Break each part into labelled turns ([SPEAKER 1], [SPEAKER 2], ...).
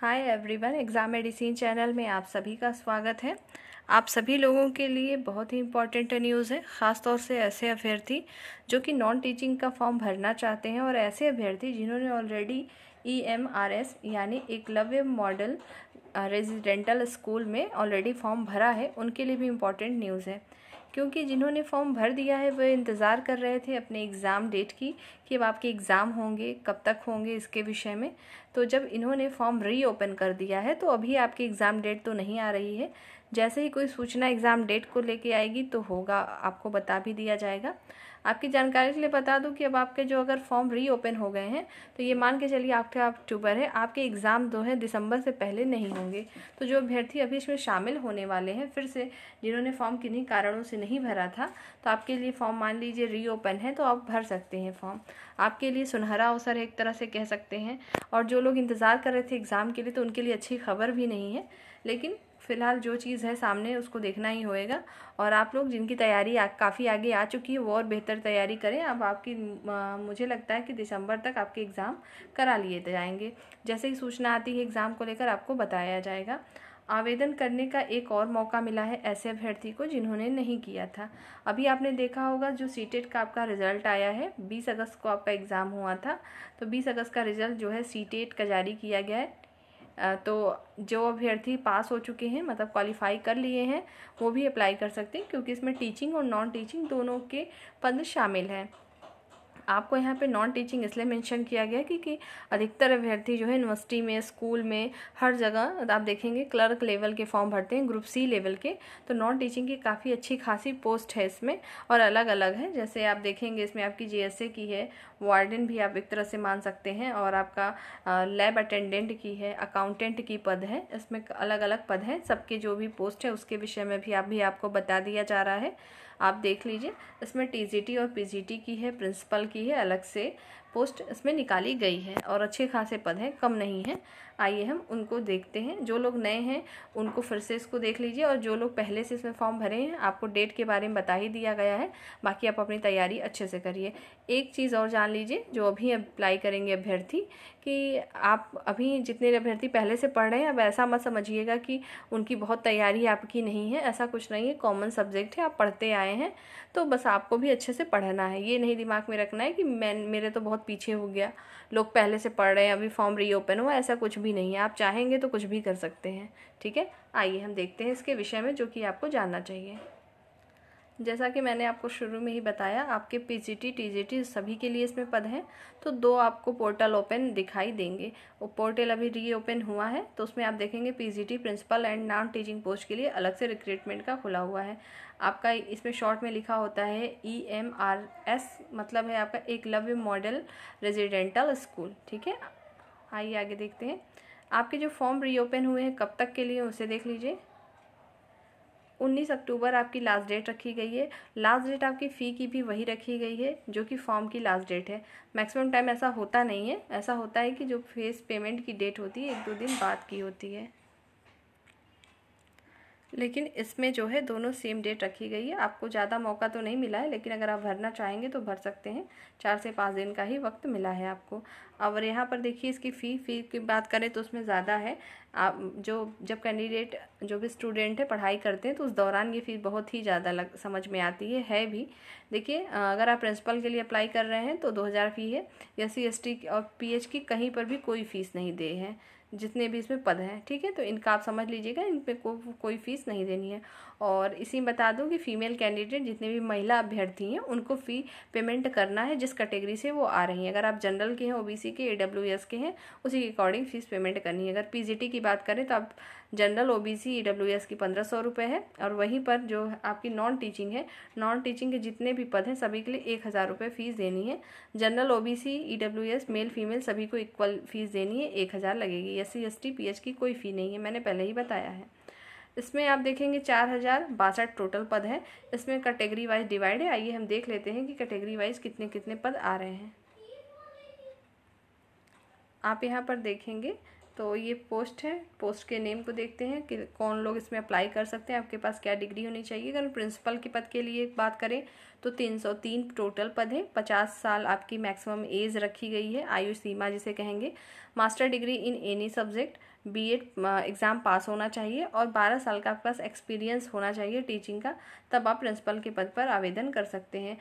[SPEAKER 1] हाय everyone exam medicine channel में आप सभी का स्वागत है आप सभी लोगों के लिए बहुत ही इंपॉर्टेंट न्यूज़ है ख़ास तौर से ऐसे अभ्यर्थी जो कि नॉन टीचिंग का फॉर्म भरना चाहते हैं और ऐसे अभ्यर्थी जिन्होंने already E M R S यानी एकलव्य मॉडल रेजिडेंटल स्कूल में ऑलरेडी फॉर्म भरा है उनके लिए भी इम्पॉर्टेंट न्यूज़ है क्योंकि जिन्होंने फॉर्म भर दिया है वह इंतज़ार कर रहे थे अपने एग्ज़ाम डेट की कि अब आपके एग्ज़ाम होंगे कब तक होंगे इसके विषय में तो जब इन्होंने फॉर्म रीओपन कर दिया है तो अभी आपकी एग्ज़ाम डेट तो नहीं आ रही है जैसे ही कोई सूचना एग्ज़ाम डेट को लेके आएगी तो होगा आपको बता भी दिया जाएगा आपकी जानकारी के लिए बता दूं कि अब आपके जो अगर फॉर्म रीओपन हो गए हैं तो ये मान के चलिए आठ अक्टूबर है आपके एग्ज़ाम दो है दिसंबर से पहले नहीं होंगे तो जो अभ्यर्थी अभी इसमें शामिल होने वाले हैं फिर से जिन्होंने फॉर्म किन्हीं कारणों से नहीं भरा था तो आपके लिए फॉर्म मान लीजिए रीओपन है तो आप भर सकते हैं फॉर्म आपके लिए सुनहरा अवसर एक तरह से कह सकते हैं और जो लोग इंतज़ार कर रहे थे एग्ज़ाम के लिए तो उनके लिए अच्छी खबर भी नहीं है लेकिन फ़िलहाल जो चीज़ है सामने उसको देखना ही होएगा और आप लोग जिनकी तैयारी काफ़ी आगे आ चुकी है वो और बेहतर तैयारी करें अब आपकी आ, मुझे लगता है कि दिसंबर तक आपके एग्ज़ाम करा लिए जाएंगे जैसे ही सूचना आती है एग्ज़ाम को लेकर आपको बताया जाएगा आवेदन करने का एक और मौका मिला है ऐसे अभ्यर्थी को जिन्होंने नहीं किया था अभी आपने देखा होगा जो सी e का आपका रिजल्ट आया है 20 अगस्त को आपका एग्ज़ाम हुआ था तो 20 अगस्त का रिजल्ट जो है सी e का जारी किया गया है तो जो अभ्यर्थी पास हो चुके हैं मतलब क्वालिफाई कर लिए हैं वो भी अप्लाई कर सकते हैं क्योंकि इसमें टीचिंग और नॉन टीचिंग दोनों के पद शामिल हैं आपको यहाँ पे नॉन टीचिंग इसलिए मेंशन किया गया कि, कि अधिकतर अभ्यर्थी जो है यूनिवर्सिटी में स्कूल में हर जगह आप देखेंगे क्लर्क लेवल के फॉर्म भरते हैं ग्रुप सी लेवल के तो नॉन टीचिंग की काफ़ी अच्छी खासी पोस्ट है इसमें और अलग अलग है जैसे आप देखेंगे इसमें आपकी जे की है वार्डन भी आप एक तरह से मान सकते हैं और आपका लैब अटेंडेंट की है अकाउंटेंट की पद है इसमें अलग अलग पद हैं सबके जो भी पोस्ट है उसके विषय में भी आप भी आपको बता दिया जा रहा है आप देख लीजिए इसमें टीजीटी और पीजीटी की है प्रिंसिपल की है अलग से पोस्ट इसमें निकाली गई है और अच्छे खासे पद हैं कम नहीं हैं आइए हम उनको देखते हैं जो लोग नए हैं उनको फिर से इसको देख लीजिए और जो लोग पहले से इसमें फॉर्म भरे हैं आपको डेट के बारे में बता ही दिया गया है बाकी आप अपनी तैयारी अच्छे से करिए एक चीज़ और जान लीजिए जो अभी अप्लाई करेंगे अभ्यर्थी कि आप अभी जितने अभ्यर्थी पहले से पढ़ रहे हैं अब ऐसा मत समझिएगा कि उनकी बहुत तैयारी आपकी नहीं है ऐसा कुछ नहीं है कॉमन सब्जेक्ट है आप पढ़ते आए हैं तो बस आपको भी अच्छे से पढ़ना है ये नहीं दिमाग में रखना है कि मैं मेरे तो बहुत बहुत पीछे हो गया लोग पहले से पढ़ रहे हैं अभी फॉर्म रीओपन हुआ ऐसा कुछ भी नहीं है आप चाहेंगे तो कुछ भी कर सकते हैं ठीक है आइए हम देखते हैं इसके विषय में जो कि आपको जानना चाहिए जैसा कि मैंने आपको शुरू में ही बताया आपके पीजीटी टीजीटी सभी के लिए इसमें पद हैं तो दो आपको पोर्टल ओपन दिखाई देंगे वो पोर्टल अभी री ओपन हुआ है तो उसमें आप देखेंगे PGT principal and non teaching post के लिए अलग से रिक्रूटमेंट का खुला हुआ है आपका इसमें शॉर्ट में लिखा होता है ई एम आर एस मतलब है आपका एकलव्य मॉडल रेजिडेंटल स्कूल ठीक है आइए आगे देखते हैं आपके जो फॉर्म रीओपन हुए हैं कब तक के लिए उसे देख लीजिए 19 अक्टूबर आपकी लास्ट डेट रखी गई है लास्ट डेट आपकी फ़ी की भी वही रखी गई है जो कि फॉर्म की लास्ट डेट है मैक्सिमम टाइम ऐसा होता नहीं है ऐसा होता है कि जो फेस पेमेंट की डेट होती है एक दो दिन बाद की होती है लेकिन इसमें जो है दोनों सेम डेट रखी गई है आपको ज़्यादा मौका तो नहीं मिला है लेकिन अगर आप भरना चाहेंगे तो भर सकते हैं चार से पाँच दिन का ही वक्त मिला है आपको और यहाँ पर देखिए इसकी फ़ी फ़ी की बात करें तो उसमें ज़्यादा है आप जो जब कैंडिडेट जो भी स्टूडेंट है पढ़ाई करते हैं तो उस दौरान ये फ़ीस बहुत ही ज़्यादा लग समझ में आती है है भी देखिए अगर आप प्रिंसिपल के लिए अप्लाई कर रहे हैं तो दो हज़ार फ़ी है एस सी और पी की कहीं पर भी कोई फ़ीस नहीं दे है जितने भी इसमें पद हैं ठीक है तो इनका आप समझ लीजिएगा इन पर को, कोई फ़ीस नहीं देनी है और इसी में बता दूं कि फ़ीमेल कैंडिडेट जितने भी महिला अभ्यर्थी हैं उनको फ़ी पेमेंट करना है जिस कैटेगरी से वो आ रही हैं अगर आप जनरल के हैं ओबीसी के एडब्ल्यूएस के हैं उसी के अकॉर्डिंग फ़ीस पेमेंट करनी है अगर पीजीटी की बात करें तो आप जनरल ओबीसी ईडब्ल्यूएस e की पंद्रह सौ रुपये है और वहीं पर जो आपकी नॉन टीचिंग है नॉन टीचिंग के जितने भी पद हैं सभी के लिए एक हज़ार रुपये फ़ीस देनी है general OBC EWS male female सभी को इक्वल फ़ीस देनी है एक हज़ार लगेगी S C S T P H की कोई फ़ी नहीं है मैंने पहले ही बताया है इसमें आप देखेंगे चार हज़ार बासठ टोटल पद हैं इसमें कैटेगरी वाइज डिवाइड है आइए हम देख लेते हैं कि कैटेगरी वाइज कितने कितने पद आ रहे हैं आप यहाँ पर देखेंगे तो ये पोस्ट है पोस्ट के नेम को देखते हैं कि कौन लोग इसमें अप्लाई कर सकते हैं आपके पास क्या डिग्री होनी चाहिए अगर प्रिंसिपल के पद के लिए बात करें तो तीन सौ तीन टोटल पद हैं पचास साल आपकी मैक्सिमम एज रखी गई है आयु सीमा जिसे कहेंगे master degree in any subject B Ed exam pass होना चाहिए और बारह साल का आपके पास एक्सपीरियंस होना चाहिए टीचिंग का तब आप प्रिंसिपल के पद पर आवेदन कर सकते हैं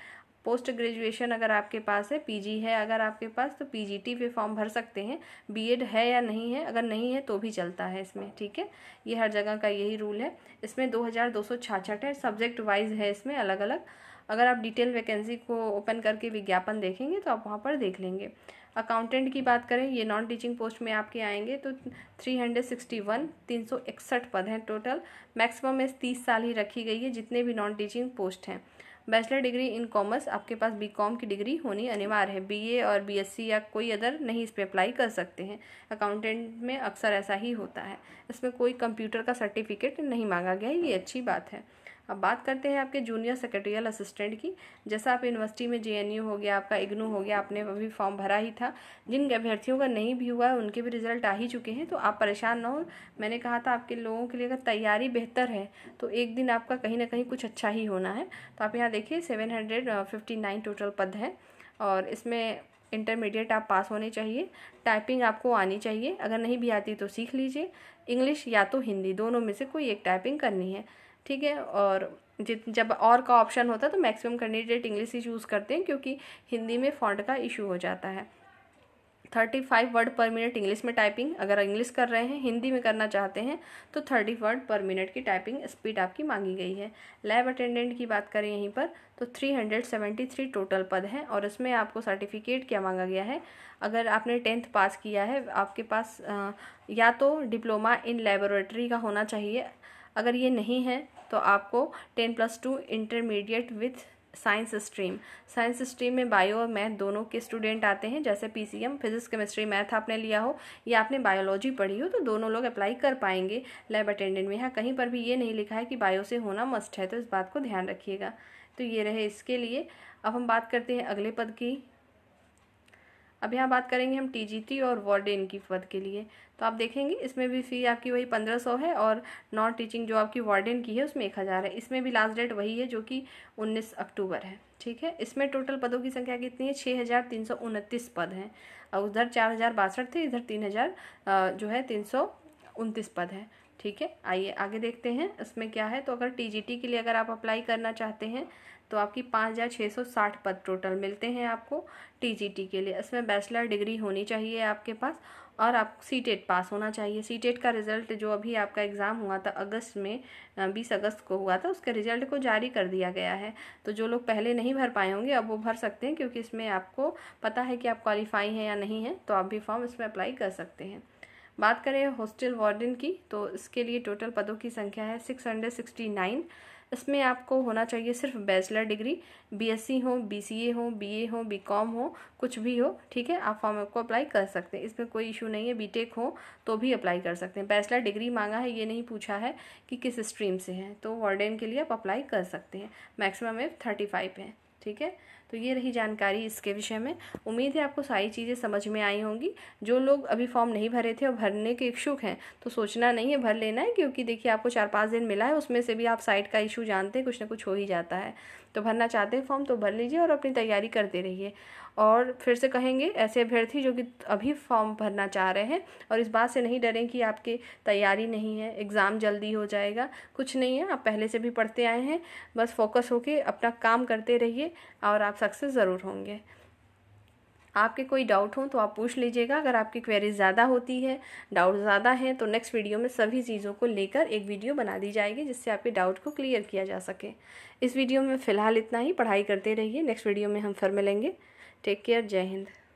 [SPEAKER 1] पोस्ट ग्रेजुएशन अगर आपके पास है पीजी है अगर आपके पास तो पीजीटी पे फॉर्म भर सकते हैं बीएड है या नहीं है अगर नहीं है तो भी चलता है इसमें ठीक है ये हर जगह का यही रूल है इसमें दो हज़ार दो सौ छाछठ है सब्जेक्ट वाइज है इसमें अलग अलग अगर आप डिटेल वैकेंसी को ओपन करके विज्ञापन देखेंगे तो आप वहाँ पर देख लेंगे अकाउंटेंट की बात करें ये नॉन टीचिंग पोस्ट में आपके आएंगे तो थ्री हंड्रेड सिक्सटी वन तीन सौ इकसठ पद हैं टोटल मैक्सिमम इस तीस साल ही रखी गई है जितने भी नॉन टीचिंग पोस्ट हैं बैचलर डिग्री इन कॉमर्स आपके पास बी कॉम की डिग्री होनी अनिवार्य है बी ए और बी एस सी या कोई अदर नहीं इस पर अप्लाई कर सकते हैं अकाउंटेंट में अक्सर ऐसा ही होता है इसमें कोई कंप्यूटर का सर्टिफिकेट नहीं मांगा गया है ये अच्छी बात है अब बात करते हैं आपके जूनियर सेक्रेटरियल असिस्टेंट की जैसा आप यूनिवर्सिटी में जे हो गया आपका इग्नू हो गया आपने अभी फॉर्म भरा ही था जिन अभ्यर्थियों का नहीं भी हुआ है उनके भी रिजल्ट आ ही चुके हैं तो आप परेशान ना हो मैंने कहा था आपके लोगों के लिए अगर तैयारी बेहतर है तो एक दिन आपका कहीं ना कहीं कुछ अच्छा ही होना है तो आप यहाँ देखिए seven hundred fifty nine total पद है और इसमें इंटरमीडिएट आप पास होने चाहिए टाइपिंग आपको आनी चाहिए अगर नहीं भी आती तो सीख लीजिए इंग्लिश या तो हिंदी दोनों में से कोई एक टाइपिंग करनी है ठीक है और जित जब और का ऑप्शन होता है तो मैक्सिमम कैंडिडेट इंग्लिश ही चूज़ करते हैं क्योंकि हिंदी में फॉन्ट का इशू हो जाता है thirty five word per minute English में टाइपिंग अगर इंग्लिश कर रहे हैं हिंदी में करना चाहते हैं तो थर्टी वर्ड पर मिनट की टाइपिंग स्पीड आपकी मांगी गई है लैब अटेंडेंट की बात करें यहीं पर तो three hundred seventy three total पद हैं और इसमें आपको सर्टिफिकेट क्या मांगा गया है अगर आपने टेंथ पास किया है आपके पास आ, या तो डिप्लोमा इन लेबोरेटरी का होना चाहिए अगर ये नहीं है तो आपको ten plus two intermediate with science stream science stream में बायो और मैथ दोनों के स्टूडेंट आते हैं जैसे पीसीएम फिजिक्स केमिस्ट्री मैथ आपने लिया हो या आपने बायोलॉजी पढ़ी हो तो दोनों लोग अप्लाई कर पाएंगे लैब अटेंडेंट में यहाँ कहीं पर भी ये नहीं लिखा है कि बायो से होना मस्ट है तो इस बात को ध्यान रखिएगा तो ये रहे इसके लिए अब हम बात करते हैं अगले पद की अब यहाँ बात करेंगे हम टी और वार्डन की पद के लिए तो आप देखेंगे इसमें भी फ़ी आपकी वही पंद्रह सौ है और नॉन टीचिंग जो आपकी वार्डन की है उसमें एक हज़ार है इसमें भी लास्ट डेट वही है जो कि उन्नीस अक्टूबर है ठीक है इसमें टोटल पदों की संख्या कितनी है छः हज़ार तीन सौ उनतीस पद हैं और उधर चार हज़ार बासठ थे इधर तीन हज़ार जो है तीन सौ उनतीस पद हैं ठीक है आइए आगे देखते हैं इसमें क्या है तो अगर टीजीटी के लिए अगर आप अप्लाई करना चाहते हैं तो आपकी पाँच हज़ार छः सौ साठ पद टोटल मिलते हैं आपको टीजीटी के लिए इसमें बैचलर डिग्री होनी चाहिए आपके पास और आप सी पास e होना चाहिए सी e का रिज़ल्ट जो अभी आपका एग्ज़ाम हुआ था अगस्त में बीस अगस्त को हुआ था उसके रिज़ल्ट को जारी कर दिया गया है तो जो लोग पहले नहीं भर पाए होंगे अब वो भर सकते हैं क्योंकि इसमें आपको पता है कि आप क्वालिफाई हैं या नहीं हैं तो आप भी फॉर्म इसमें अप्लाई कर सकते हैं बात करें हॉस्टल वार्डन की तो इसके लिए टोटल पदों की संख्या है सिक्स हंड्रेड सिक्सटी नाइन इसमें आपको होना चाहिए सिर्फ बैचलर डिग्री बीएससी हो बीसीए हो बीए हो बीकॉम हो कुछ भी हो ठीक है आप फॉर्म को अप्लाई कर सकते हैं इसमें कोई इशू नहीं है बीटेक हो तो भी अप्लाई कर सकते हैं बैचलर डिग्री मांगा है ये नहीं पूछा है कि किस स्ट्रीम से है तो वार्डन के लिए आप अप्लाई कर सकते हैं मैक्सिमम में थर्टी फाइव है ठीक है तो ये रही जानकारी इसके विषय में उम्मीद है आपको सारी चीज़ें समझ में आई होंगी जो लोग अभी फॉर्म नहीं भरे थे और भरने के इच्छुक हैं तो सोचना नहीं है भर लेना है क्योंकि देखिए आपको चार पाँच दिन मिला है उसमें से भी आप साइट का इशू जानते हैं कुछ ना कुछ हो ही जाता है तो भरना चाहते हैं फॉर्म तो भर लीजिए और अपनी तैयारी करते रहिए और फिर से कहेंगे ऐसे अभ्यर्थी जो कि अभी फॉर्म भरना चाह रहे हैं और इस बात से नहीं डरें कि आपकी तैयारी नहीं है एग्ज़ाम जल्दी हो जाएगा कुछ नहीं है आप पहले से भी पढ़ते आए हैं बस फोकस होकर अपना काम करते रहिए और आप सक्सेस ज़रूर होंगे आपके कोई डाउट हो तो आप पूछ लीजिएगा अगर आपकी क्वेरी ज़्यादा होती है डाउट ज़्यादा है तो नेक्स्ट वीडियो में सभी चीज़ों को लेकर एक वीडियो बना दी जाएगी जिससे आपके डाउट को क्लियर किया जा सके इस वीडियो में फ़िलहाल इतना ही पढ़ाई करते रहिए नेक्स्ट वीडियो में हम फिर मिलेंगे टेक केयर जय हिंद